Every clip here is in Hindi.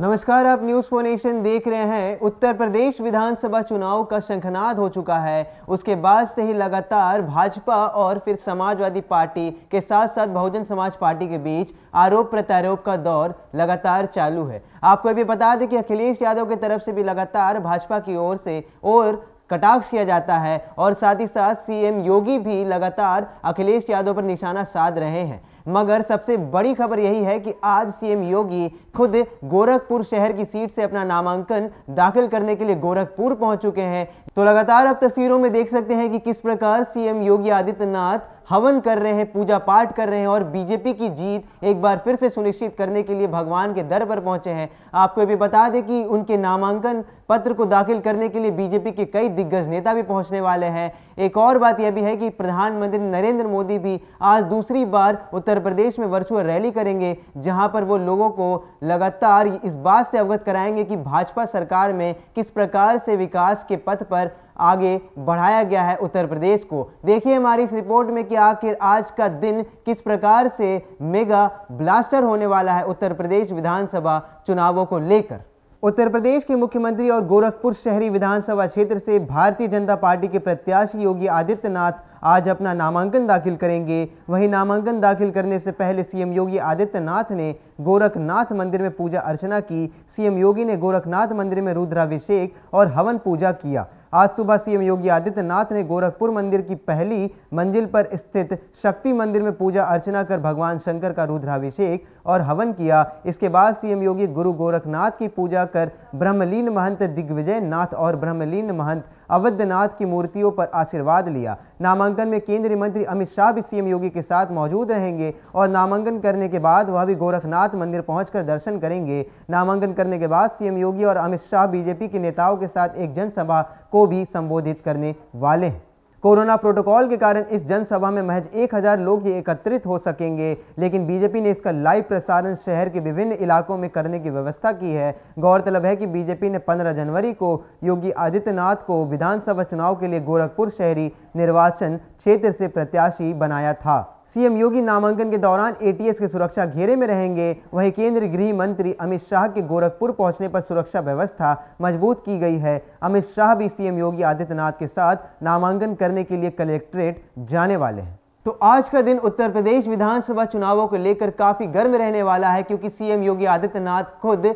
नमस्कार आप न्यूज फोनेशन देख रहे हैं उत्तर प्रदेश विधानसभा चुनाव का शंखनाद हो चुका है उसके बाद से ही लगातार भाजपा और फिर समाजवादी पार्टी के साथ साथ बहुजन समाज पार्टी के बीच आरोप प्रत्यारोप का दौर लगातार चालू है आपको अभी बता दें कि अखिलेश यादव की तरफ से भी लगातार भाजपा की ओर से और कटाक्ष किया जाता है और साथ ही साथ सीएम योगी भी लगातार अखिलेश यादव पर निशाना साध रहे हैं मगर सबसे बड़ी खबर यही है कि आज सीएम योगी खुद गोरखपुर शहर की सीट से अपना नामांकन दाखिल करने के लिए गोरखपुर पहुंच चुके हैं तो लगातार आप तस्वीरों में देख सकते हैं कि किस प्रकार सीएम योगी आदित्यनाथ हवन कर रहे हैं पूजा पाठ कर रहे हैं और बीजेपी की जीत एक बार फिर से सुनिश्चित करने के लिए भगवान के दर पर पहुंचे हैं आपको भी बता दें कि उनके नामांकन पत्र को दाखिल करने के लिए बीजेपी के कई दिग्गज नेता भी पहुंचने वाले हैं एक और बात यह भी है कि प्रधानमंत्री नरेंद्र मोदी भी आज दूसरी बार उत्तर उत्तर प्रदेश में वर्चुअल रैली करेंगे जहां पर वो लोगों को लगातार इस बात से अवगत कराएंगे कि भाजपा सरकार में किस प्रकार से विकास के पथ पर आगे बढ़ाया गया है उत्तर प्रदेश को देखिए हमारी इस रिपोर्ट में कि आखिर आज का दिन किस प्रकार से मेगा ब्लास्टर होने वाला है उत्तर प्रदेश विधानसभा चुनावों को लेकर उत्तर प्रदेश के मुख्यमंत्री और गोरखपुर शहरी विधानसभा क्षेत्र से भारतीय जनता पार्टी के प्रत्याशी योगी आदित्यनाथ आज अपना नामांकन दाखिल करेंगे वहीं नामांकन दाखिल करने से पहले सीएम योगी आदित्यनाथ ने गोरखनाथ मंदिर में पूजा अर्चना की सीएम योगी ने गोरखनाथ मंदिर में रुद्राभिषेक और हवन पूजा किया आज सुबह सीएम योगी आदित्यनाथ ने गोरखपुर मंदिर की पहली मंजिल पर स्थित शक्ति मंदिर में पूजा अर्चना कर भगवान शंकर का रुद्राभिषेक और हवन किया इसके बाद सीएम योगी गुरु गोरखनाथ की पूजा कर ब्रह्मलीन महंत दिग्विजय नाथ और ब्रह्मलीन महंत अवैधनाथ की मूर्तियों पर आशीर्वाद लिया नामांकन में केंद्रीय मंत्री अमित शाह भी सीएम योगी के साथ मौजूद रहेंगे और नामांकन करने के बाद वह भी गोरखनाथ मंदिर पहुंचकर दर्शन करेंगे नामांकन करने के बाद सीएम योगी और अमित शाह बीजेपी के नेताओं के साथ एक जनसभा को भी संबोधित करने वाले हैं कोरोना प्रोटोकॉल के कारण इस जनसभा में महज 1000 लोग ही एकत्रित हो सकेंगे लेकिन बीजेपी ने इसका लाइव प्रसारण शहर के विभिन्न इलाकों में करने की व्यवस्था की है गौरतलब है कि बीजेपी ने 15 जनवरी को योगी आदित्यनाथ को विधानसभा चुनाव के लिए गोरखपुर शहरी निर्वाचन क्षेत्र से प्रत्याशी बनाया था सीएम योगी नामांकन के दौरान एटीएस के सुरक्षा घेरे में रहेंगे वहीं केंद्रीय गृह मंत्री अमित शाह के गोरखपुर पहुंचने पर सुरक्षा व्यवस्था मजबूत की गई है अमित शाह भी सीएम योगी आदित्यनाथ के साथ नामांकन करने के लिए कलेक्ट्रेट जाने वाले हैं तो आज का दिन उत्तर प्रदेश विधानसभा चुनावों को लेकर काफी गर्म रहने वाला है क्योंकि सीएम योगी आदित्यनाथ खुद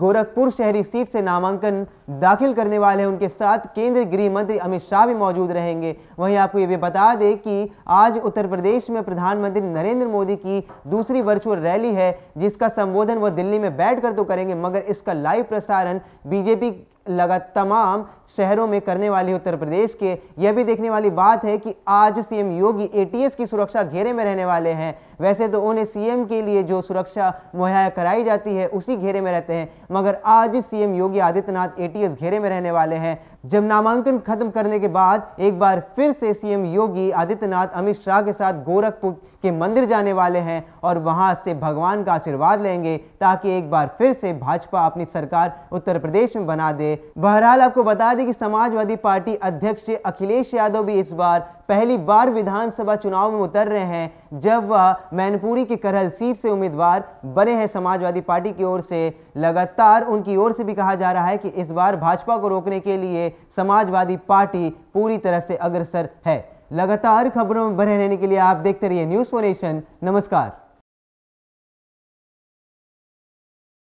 गोरखपुर शहरी सीट से नामांकन दाखिल करने वाले हैं उनके साथ केंद्रीय गृह मंत्री अमित शाह भी मौजूद रहेंगे वहीं आपको ये भी बता दें कि आज उत्तर प्रदेश में प्रधानमंत्री नरेंद्र मोदी की दूसरी वर्चुअल रैली है जिसका संबोधन वह दिल्ली में बैठकर तो करेंगे मगर इसका लाइव प्रसारण बीजेपी लगा तमाम शहरों में करने वाली उत्तर प्रदेश के यह भी देखने वाली बात है कि आज सीएम योगी एटीएस की सुरक्षा घेरे में रहने वाले हैं वैसे तो उन्हें सीएम के लिए जो सुरक्षा मुहैया कराई जाती है उसी घेरे में रहते हैं मगर आज सीएम योगी आदित्यनाथ एटीएस घेरे में रहने वाले हैं जब नामांकन खत्म करने के बाद एक बार फिर से सीएम योगी आदित्यनाथ अमित शाह के साथ गोरखपुर के मंदिर जाने वाले हैं और वहां से भगवान का आशीर्वाद लेंगे ताकि एक बार फिर से भाजपा अपनी सरकार उत्तर प्रदेश में बना दे बहरहाल आपको बता दें कि समाजवादी पार्टी अध्यक्ष अखिलेश यादव भी इस बार पहली बार विधानसभा चुनाव में उतर रहे हैं जब वह मैनपुरी की करहल सीट से उम्मीदवार बने हैं समाजवादी पार्टी की ओर से लगातार उनकी ओर से भी कहा जा रहा है कि इस बार भाजपा को रोकने के लिए समाजवादी पार्टी पूरी तरह से अग्रसर है लगातार खबरों में बने रहने के लिए आप देखते रहिए न्यूज़ फोनेशन नमस्कार